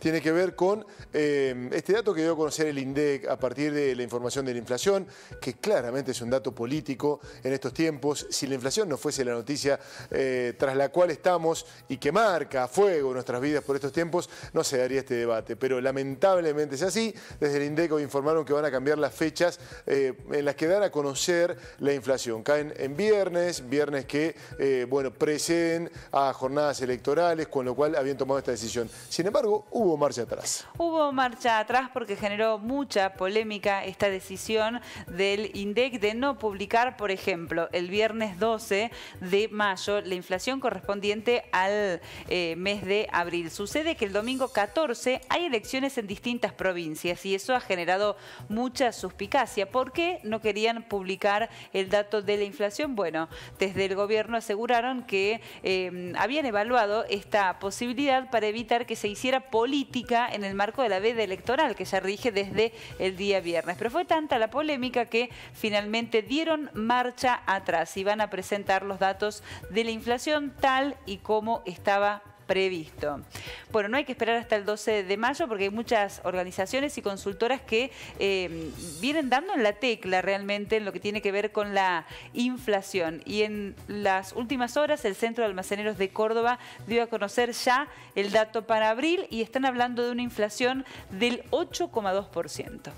tiene que ver con eh, este dato que dio a conocer el INDEC a partir de la información de la inflación, que claramente es un dato político en estos tiempos. Si la inflación no fuese la noticia eh, tras la cual estamos y que marca a fuego nuestras vidas por estos tiempos, no se daría este debate. Pero lamentablemente es así. Desde el INDEC informaron que van a cambiar las fechas eh, en las que dan a conocer la inflación. Caen en viernes, viernes que bueno, preceden a jornadas electorales, con lo cual habían tomado esta decisión. Sin embargo, hubo hubo marcha atrás. Hubo marcha atrás porque generó mucha polémica esta decisión del INDEC de no publicar, por ejemplo, el viernes 12 de mayo la inflación correspondiente al eh, mes de abril. Sucede que el domingo 14 hay elecciones en distintas provincias y eso ha generado mucha suspicacia. ¿Por qué no querían publicar el dato de la inflación? Bueno, desde el gobierno aseguraron que eh, habían evaluado esta posibilidad para evitar que se hiciera política en el marco de la veda electoral que se rige desde el día viernes. Pero fue tanta la polémica que finalmente dieron marcha atrás y van a presentar los datos de la inflación tal y como estaba previsto. Bueno, no hay que esperar hasta el 12 de mayo porque hay muchas organizaciones y consultoras que em, vienen dando en la tecla realmente en lo que tiene que ver con la inflación. Y en las últimas horas el Centro de Almaceneros de Córdoba dio a conocer ya el dato para abril y están hablando de una inflación del 8,2%.